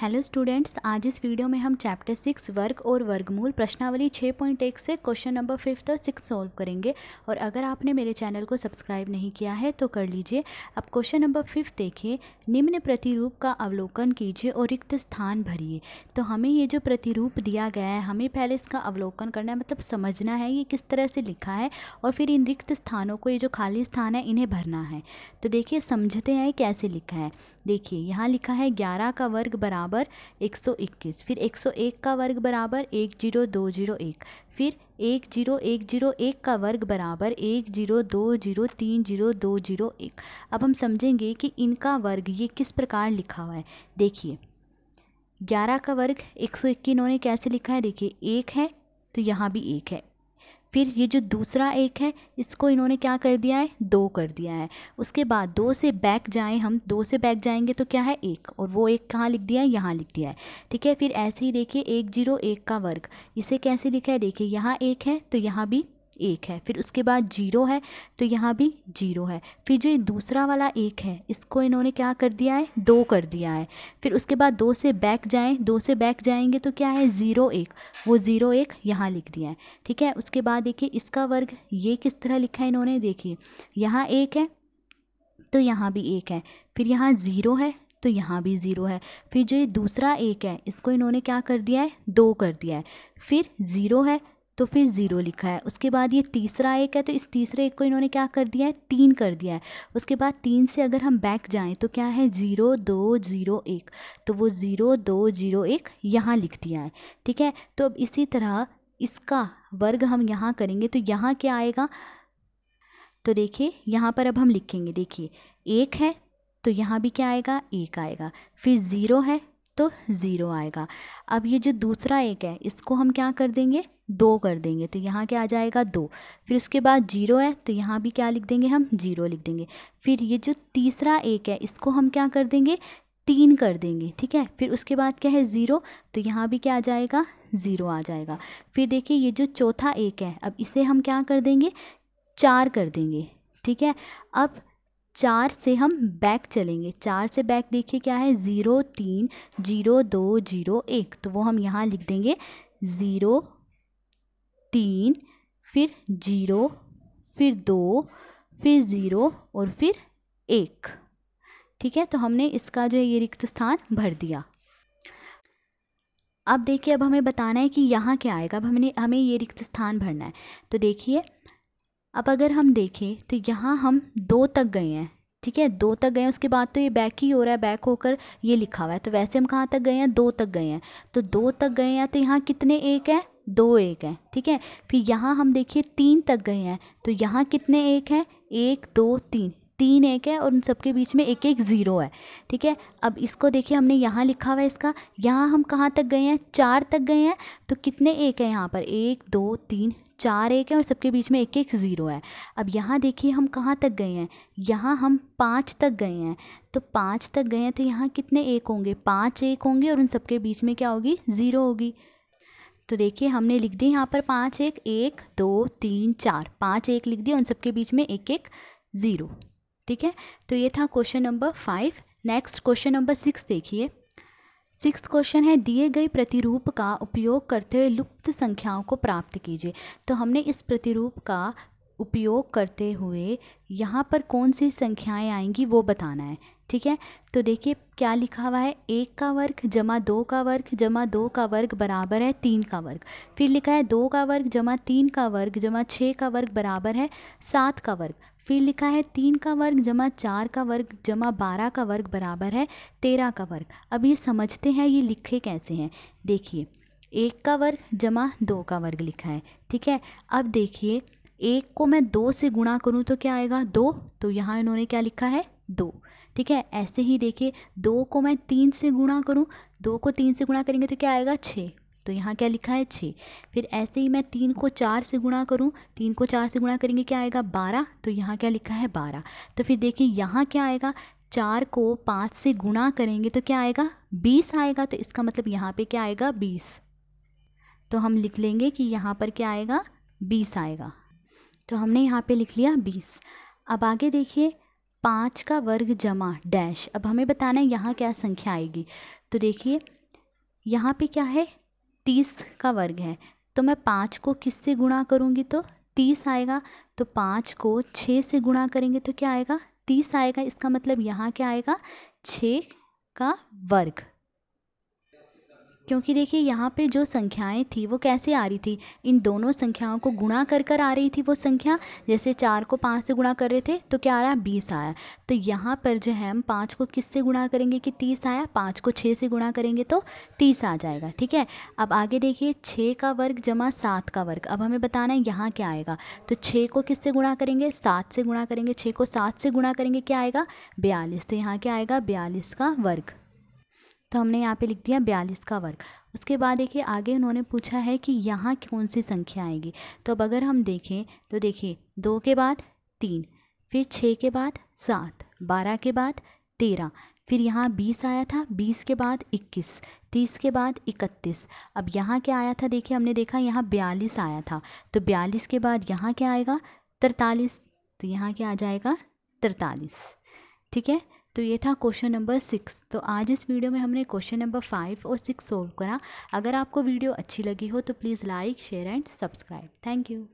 hello students आज इस video में हम चैप्टर सिक्स वर्ग और वर्गमूल प्रश्नावली छः पॉइंट एक से क्वेश्चन नंबर फिफ्थ और सिक्स सॉल्व करेंगे और अगर आपने मेरे चैनल को सब्सक्राइब नहीं किया है तो कर लीजिए अब क्वेश्चन नंबर फिफ्थ देखिए निम्न प्रतिरूप का अवलोकन कीजिए और रिक्त स्थान भरिए तो हमें ये जो प्रतिरूप दिया गया है हमें पहले इसका अवलोकन करना है मतलब समझना है ये किस तरह से लिखा है और फिर इन रिक्त स्थानों को ये जो खाली स्थान है इन्हें भरना है तो देखिए समझते हैं कैसे लिखा है देखिए यहाँ लिखा है ग्यारह का वर्ग बराबर बराबर एक सौ इक्कीस फिर एक सौ एक का वर्ग बराबर एक जीरो दो जीरो एक फिर एक जीरो एक जीरो एक का वर्ग बराबर एक जीरो दो जीरो तीन जीरो दो जीरो एक अब हम समझेंगे कि इनका वर्ग ये किस प्रकार लिखा हुआ है देखिए ग्यारह का वर्ग एक सौ इक्कीस इन्होंने कैसे लिखा है देखिए एक है तो यहाँ भी एक है फिर ये जो दूसरा एक है इसको इन्होंने क्या कर दिया है दो कर दिया है उसके बाद दो से बैक जाएं हम दो से बैक जाएंगे तो क्या है एक और वो एक कहाँ लिख दिया है यहाँ लिख दिया है ठीक है फिर ऐसे ही देखिए एक जीरो एक का वर्ग इसे कैसे लिखा है देखिए यहाँ एक है तो यहाँ भी एक है फिर उसके बाद जीरो है तो यहाँ भी जीरो है फिर जो ये दूसरा वाला एक है इसको इन्होंने क्या कर दिया है दो कर दिया है फिर उसके बाद दो से बैक जाएँ दो से बैक जाएंगे तो क्या है ज़ीरो एक वो ज़ीरो एक यहाँ लिख दिया है ठीक है उसके बाद देखिए इसका वर्ग ये किस तरह लिखा है इन्होंने देखिए यहाँ एक है तो यहाँ भी एक है फिर यहाँ ज़ीरो है तो यहाँ भी ज़ीरो है फिर जो ये दूसरा एक है इसको इन्होंने क्या कर दिया है दो कर दिया है फिर ज़ीरो है तो फिर ज़ीरो लिखा है उसके बाद ये तीसरा एक है तो इस तीसरे एक को इन्होंने क्या कर दिया है तीन कर दिया है उसके बाद तीन से अगर हम बैक जाएं तो क्या है ज़ीरो दो ज़ीरो एक तो वो ज़ीरो दो ज़ीरो एक यहाँ लिख दिया है ठीक है तो अब इसी तरह इसका वर्ग हम यहाँ करेंगे तो यहाँ क्या आएगा तो देखिए यहाँ पर अब हम लिखेंगे देखिए एक है तो यहाँ भी क्या आएगा एक आएगा फिर ज़ीरो है तो ज़ीरो आएगा अब ये जो दूसरा एक है इसको हम क्या कर देंगे दो कर देंगे तो यहाँ क्या आ जाएगा दो फिर उसके बाद जीरो है तो यहाँ भी क्या लिख देंगे हम जीरो लिख देंगे फिर ये जो तीसरा एक है इसको हम क्या कर देंगे तीन कर देंगे ठीक है फिर उसके बाद क्या है ज़ीरो तो यहाँ भी क्या आ जाएगा ज़ीरो आ जाएगा फिर देखिए ये जो चौथा एक है अब इसे हम क्या कर देंगे चार कर देंगे ठीक है अब चार से हम बैक चलेंगे चार से बैक देखिए क्या है ज़ीरो तीन जीरो दो जीरो एक तो वो हम यहाँ लिख देंगे ज़ीरो तीन फिर जीरो फिर दो फिर ज़ीरो और फिर एक ठीक है तो हमने इसका जो है ये रिक्त स्थान भर दिया अब देखिए अब हमें बताना है कि यहाँ क्या आएगा अब हमने हमें ये रिक्त स्थान भरना है तो देखिए अब अगर हम देखें तो यहाँ हम दो तक गए हैं ठीक है दो तक गए हैं उसके बाद तो ये बैक ही हो रहा है बैक होकर ये लिखा हुआ है तो वैसे हम कहाँ तक गए हैं दो तक गए हैं तो दो तक गए हैं तो यहाँ कितने एक हैं दो एक हैं ठीक है फिर यहाँ हम देखिए तीन तक गए हैं तो यहाँ कितने एक हैं एक दो तीन तीन एक है और उन सबके बीच में एक एक ज़ीरो है ठीक है अब इसको देखिए हमने यहाँ लिखा हुआ है इसका यहाँ हम कहाँ तक गए हैं चार तक गए हैं तो कितने एक है यहाँ पर एक दो तीन चार एक है और सबके बीच में एक एक ज़ीरो है अब यहाँ देखिए हम कहाँ तक गए हैं यहाँ हम पाँच तक गए हैं तो पाँच तक गए हैं तो यहाँ कितने एक होंगे पाँच एक होंगे और उन सबके बीच में क्या होगी ज़ीरो होगी तो देखिए हमने लिख दिया यहाँ पर पाँच एक एक दो तीन चार पाँच एक लिख दिया उन सबके बीच में एक एक ज़ीरो ठीक है तो ये था question number five next question number six देखिए सिक्स क्वेश्चन है दिए गए प्रतिरूप का उपयोग करते हुए लुप्त संख्याओं को प्राप्त कीजिए तो हमने इस प्रतिरूप का उपयोग करते हुए यहाँ पर कौन सी संख्याएं आएंगी वो बताना है ठीक है तो देखिए क्या लिखा हुआ है एक का वर्ग जमा दो का वर्ग जमा दो का वर्ग बराबर है तीन का वर्ग फिर लिखा है दो का वर्ग जमा तीन का वर्ग जमा छः का वर्ग बराबर है सात का वर्ग फिर लिखा है तीन का वर्ग जमा चार का वर्ग जमा बारह का वर्ग बराबर है तेरह का वर्ग अब ये समझते हैं ये लिखे कैसे हैं देखिए एक का वर्ग जमा दो का वर्ग लिखा है ठीक है अब देखिए एक को मैं दो से गुणा करूँ तो क्या आएगा दो तो यहाँ इन्होंने क्या लिखा है दो ठीक है ऐसे ही देखिए दो को मैं तीन से गुणा करूँ दो को तीन से गुणा करेंगे तो क्या आएगा छः तो यहाँ क्या लिखा है छः फिर ऐसे ही मैं तीन को चार से गुणा करूँ तीन को चार से गुणा करेंगे क्या आएगा बारह तो यहाँ क्या लिखा है बारह तो फिर देखिए यहाँ क्या आएगा चार को पाँच से गुणा करेंगे तो क्या आएगा बीस आएगा तो इसका मतलब यहाँ पे क्या आएगा बीस तो हम लिख लेंगे कि यहाँ पर क्या आएगा बीस आएगा तो हमने यहाँ पे लिख लिया बीस अब आगे देखिए पाँच का वर्ग जमा डैश अब हमें बताना है यहाँ क्या संख्या आएगी तो देखिए यहाँ पे क्या है तीस का वर्ग है तो मैं पाँच को किससे गुणा करूँगी तो तीस आएगा तो पाँच को छः से गुणा करेंगे तो क्या आएगा तीस आएगा इसका मतलब यहाँ क्या आएगा छः का वर्ग क्योंकि देखिए यहाँ पे जो संख्याएं थी वो कैसे आ रही थी इन दोनों संख्याओं को गुणा कर कर आ रही थी वो संख्या जैसे चार को पाँच से गुणा कर रहे थे तो क्या आ रहा बीस आया तो यहाँ पर जो है हम पाँच को किस से गुणा करेंगे कि तीस आया पाँच को छः से गुणा करेंगे तो तीस आ जाएगा ठीक है अब आगे देखिए छः का वर्ग जमा सात का वर्ग अब हमें बताना है यहाँ क्या आएगा तो छः को किस से गुणा करेंगे सात से गुणा करेंगे छः को सात से गुणा करेंगे क्या आएगा बयालीस तो यहाँ क्या आएगा बयालीस का वर्ग तो हमने यहाँ पे लिख दिया बयालीस का वर्ग उसके बाद देखिए आगे उन्होंने पूछा है कि यहाँ कौन सी संख्या आएगी तो अब अगर हम देखें तो देखिए दो के बाद तीन फिर छः के बाद सात बारह के बाद तेरह फिर यहाँ बीस आया था बीस के बाद इक्कीस तीस के बाद इकतीस अब यहाँ क्या आया था देखिए हमने देखा यहाँ बयालीस आया था तो बयालीस के बाद यहाँ क्या आएगा तरतालीस तो यहाँ क्या आ जाएगा तरतालीस ठीक है तो ये था क्वेश्चन नंबर सिक्स तो आज इस वीडियो में हमने क्वेश्चन नंबर फाइव और सिक्स सोल्व करा अगर आपको वीडियो अच्छी लगी हो तो please like share and subscribe thank you